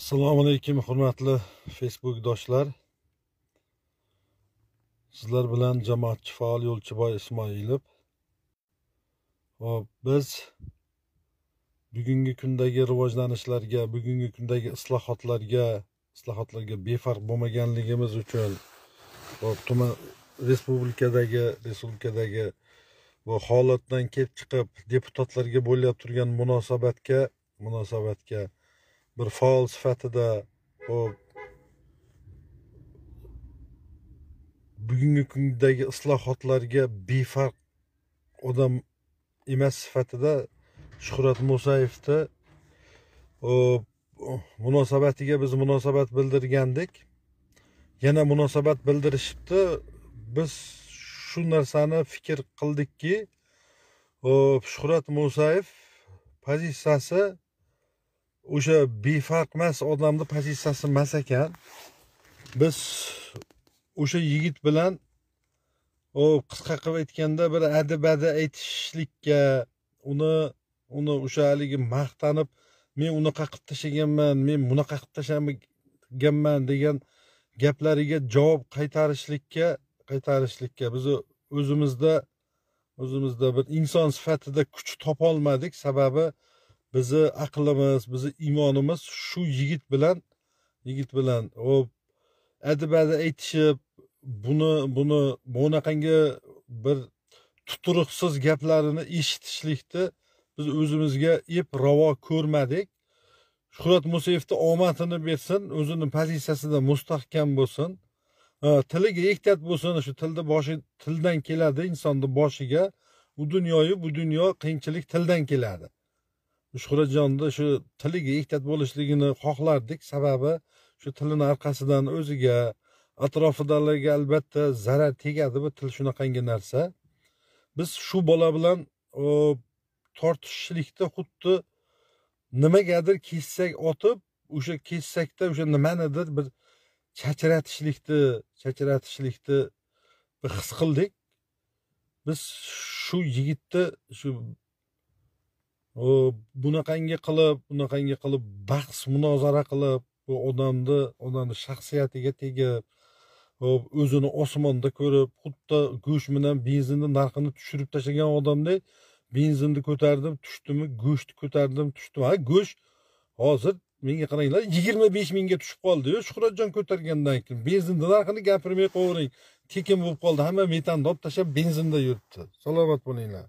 assalomu alaykum hurmatli do'stlar. sizlar bilan jamoatchi faol yo'lchiboy ismoilov Xo'p, biz bugungi kundagi rivojlanishlarga bugungi kundagi islohotlarga islohotlarga befarq bo'lmaganligimiz uchun xo'p, tuman respublikadagi respublikadagi bu holatdan kelib chiqib deputatlarga bo'lyap turgan munosabatga munosabatga bir faol sifatida u bugungi kundagi islohotlarga befarq odam emas sifatida shuhrat musayevni munosabatiga biz munosabat bildirgandik yana munosabat bildirishibdi biz shu narsani fikr qildikki shuhrat musayev pozitsiyasi o'sha befarq emas odamni pozitsiyasi emas ekan biz o'sha yigit bilan u qisqa qilib aytganda bir adi badi aytishlikka uni uni o'sha haligi maqtanib men unaqa qilib tashlaganman men bunaqa qilib tashlaganman degan gaplariga javob qaytarishlikka qaytarishlikka biz o'zimizda o'zimizda bir inson sifatida kuch topolmadik sababi bizni aqlimiz bizni iymonimiz shu yigit bilan yigit bilan hop adi aytishib buni buni bunaqangi bir tuturuqsiz gaplarini eshitishlikni biz o'zimizga ep ravo ko'rmadik shuhrat musayevni omadini bersin o'zini pozitsiyasida mustahkam bo'lsin tiliga ehtiyot bo'lsin shu tilni boshi tildan keladi insonni boshiga u dunyoyu bu dunyo qiyinchilik tildan keladi shuhratjonni shu tiliga ehtiyot bo'lishligini xohlardik sababi shu tilini orqasidan o'ziga atrofidagilarga albatta zarar tegadi bu til shunaqangi narsa biz shu bola bilan tortishishlikda xuddi nimagadir kessak otib o'sha kessakda o'sha nimanidir bir chachratishlikni chachratishlikni his qildik biz shu yigitni shu bunaqangi qilib bunaqangi qilib bahs munozara qilib odamni odamni shaxsiyatiga tegib o'zini osmonda ko'rib xuddi go'sht bilan benzinni narxini tushirib tashlagan odamdek benzinni ko'tardim tushdimi go'shtni ko'tardim tushdim ha go'sht hozir menga qaranglar yigirma besh mingga tushib qoldiyu shuhratjon ko'targandan keyin benzinni narxini gapirmay qo'yavering tekin bo'lib qoldi hamma metanni olib tashlab benzinda yuribdi salomat bo'linglar